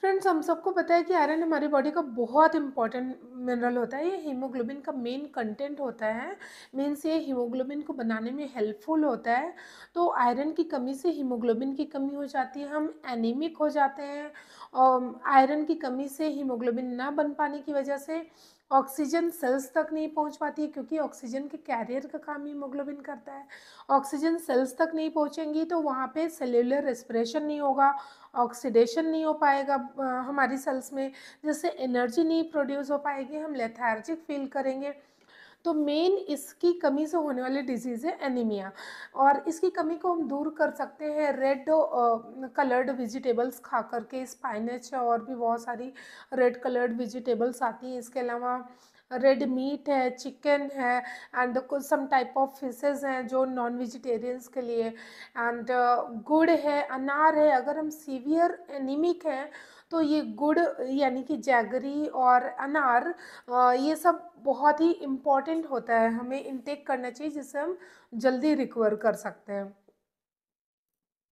friends हम सबको पता है कि आयरन हमारी बॉडी का बहुत इंपॉर्टेंट मिनरल होता है ये हीमोग्लोबिन का मेन कंटेंट होता है मीन्स ये हीमोग्लोबिन को बनाने में हेल्पफुल होता है तो आयरन की कमी से हीमोग्लोबिन की कमी हो जाती है हम एनीमिक हो जाते हैं और आयरन की कमी से हीमोग्लोबिन ना बन पाने की वजह से ऑक्सीजन सेल्स तक नहीं पहुंच पाती है क्योंकि ऑक्सीजन के कैरियर का काम हीमोग्लोबिन करता है ऑक्सीजन सेल्स तक नहीं पहुंचेंगी तो वहाँ पे सेल्यूलर रेस्पिरेशन नहीं होगा ऑक्सीडेशन नहीं हो पाएगा हमारी सेल्स में जिससे एनर्जी नहीं प्रोड्यूस हो पाएगी हम लेथार्जिक फील करेंगे तो मेन इसकी कमी से होने वाली डिजीज़ है एनीमिया और इसकी कमी को हम दूर कर सकते हैं रेड कलर्ड वेजिटेबल्स खा करके स्पाइनच और भी बहुत सारी रेड कलर्ड वेजिटेबल्स आती हैं इसके अलावा रेड मीट है चिकन है एंड कुछ सम टाइप ऑफ फिशेज़ हैं जो नॉन वेजिटेरियंस के लिए एंड uh, गुड़ है अनार है अगर हम सीवियर एनीमिक हैं तो ये गुड़ यानी कि जैगरी और अनार uh, ये सब बहुत ही इम्पॉर्टेंट होता है हमें इनटेक करना चाहिए जिससे हम जल्दी रिकवर कर सकते हैं